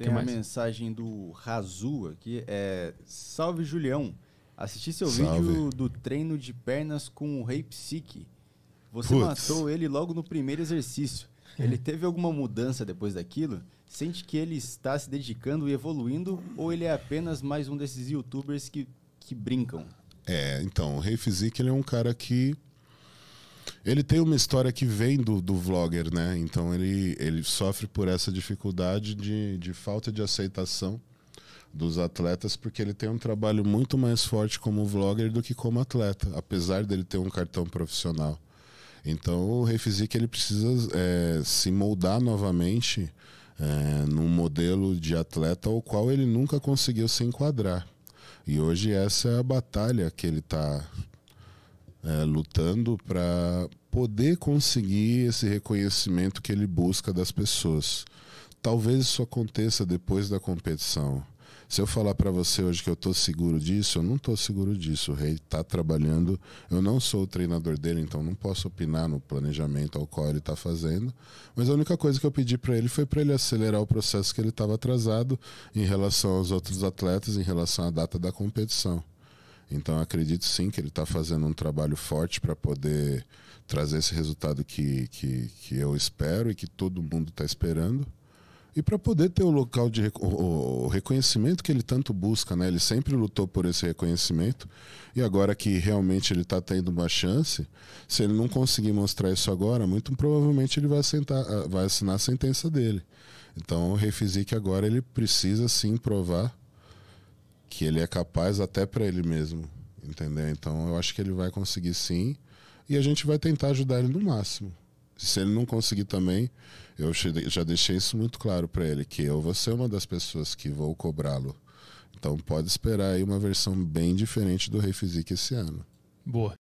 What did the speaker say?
Tem que uma mais? mensagem do Razu aqui. É, Salve, Julião. Assisti seu Salve. vídeo do treino de pernas com o Rei Psique. Você Puts. matou ele logo no primeiro exercício. Ele teve alguma mudança depois daquilo? Sente que ele está se dedicando e evoluindo ou ele é apenas mais um desses youtubers que, que brincam? É, então, o Rei Psique ele é um cara que ele tem uma história que vem do, do vlogger, né? Então ele, ele sofre por essa dificuldade de, de falta de aceitação dos atletas, porque ele tem um trabalho muito mais forte como vlogger do que como atleta, apesar dele ter um cartão profissional. Então o Refizic ele precisa é, se moldar novamente é, num modelo de atleta ao qual ele nunca conseguiu se enquadrar. E hoje essa é a batalha que ele está é, lutando para poder conseguir esse reconhecimento que ele busca das pessoas. Talvez isso aconteça depois da competição. Se eu falar para você hoje que eu estou seguro disso, eu não estou seguro disso. O rei está trabalhando. Eu não sou o treinador dele, então não posso opinar no planejamento ao qual ele está fazendo. Mas a única coisa que eu pedi para ele foi para ele acelerar o processo que ele estava atrasado em relação aos outros atletas, em relação à data da competição. Então acredito sim que ele está fazendo um trabalho forte para poder trazer esse resultado que, que, que eu espero e que todo mundo está esperando e para poder ter o local de o, reconhecimento que ele tanto busca, né? Ele sempre lutou por esse reconhecimento e agora que realmente ele está tendo uma chance, se ele não conseguir mostrar isso agora, muito provavelmente ele vai, assentar, ah, vai assinar a sentença dele. Então, o Refizic agora ele precisa sim provar que ele é capaz até para ele mesmo, entendeu? Então eu acho que ele vai conseguir sim e a gente vai tentar ajudar ele no máximo. Se ele não conseguir também, eu já deixei isso muito claro para ele que eu vou ser uma das pessoas que vou cobrá-lo. Então pode esperar aí uma versão bem diferente do Rei Physique esse ano. Boa.